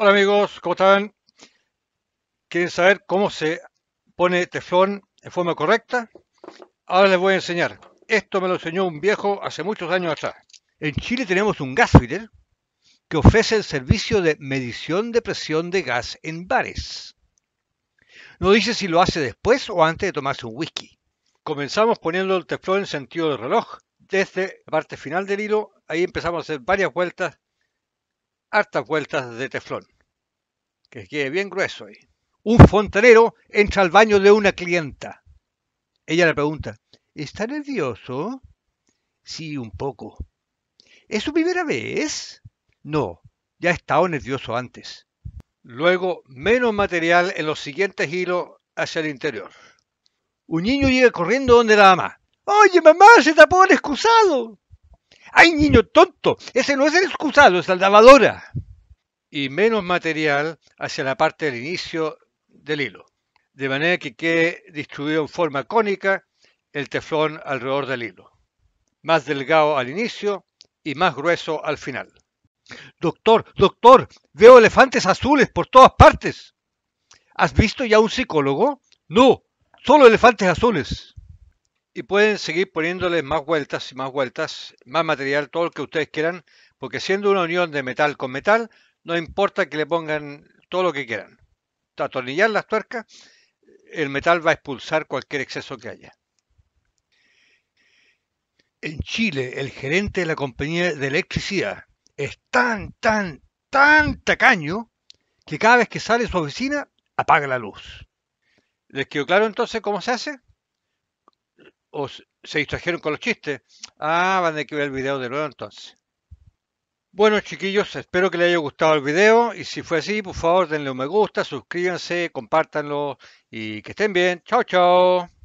Hola amigos, ¿cómo están? ¿Quieren saber cómo se pone teflón en forma correcta? Ahora les voy a enseñar. Esto me lo enseñó un viejo hace muchos años atrás. En Chile tenemos un gasfitter que ofrece el servicio de medición de presión de gas en bares. No dice si lo hace después o antes de tomarse un whisky. Comenzamos poniendo el teflón en sentido de reloj. Desde la parte final del hilo, ahí empezamos a hacer varias vueltas hartas vueltas de teflón que quede bien grueso ahí. Un fontanero entra al baño de una clienta. Ella le pregunta, ¿está nervioso? Sí, un poco. ¿Es su primera vez? No, ya he estado nervioso antes. Luego, menos material en los siguientes hilos hacia el interior. Un niño llega corriendo donde la mamá. Oye, mamá, se tapó el excusado. ¡Ay, niño tonto! Ese no es el excusado, es la lavadora y menos material hacia la parte del inicio del hilo, de manera que quede distribuido en forma cónica el teflón alrededor del hilo, más delgado al inicio y más grueso al final. Doctor, doctor, veo elefantes azules por todas partes. ¿Has visto ya un psicólogo? No, solo elefantes azules. Y pueden seguir poniéndoles más vueltas y más vueltas, más material, todo lo que ustedes quieran, porque siendo una unión de metal con metal, no importa que le pongan todo lo que quieran. Atornillar las tuercas, el metal va a expulsar cualquier exceso que haya. En Chile, el gerente de la compañía de electricidad es tan, tan, tan tacaño que cada vez que sale de su oficina apaga la luz. ¿Les quedó claro entonces cómo se hace? ¿O se distrajeron con los chistes? Ah, van a tener que ver el video de nuevo entonces. Bueno chiquillos, espero que les haya gustado el video y si fue así, por favor denle un me gusta, suscríbanse, compártanlo y que estén bien. Chao, chao.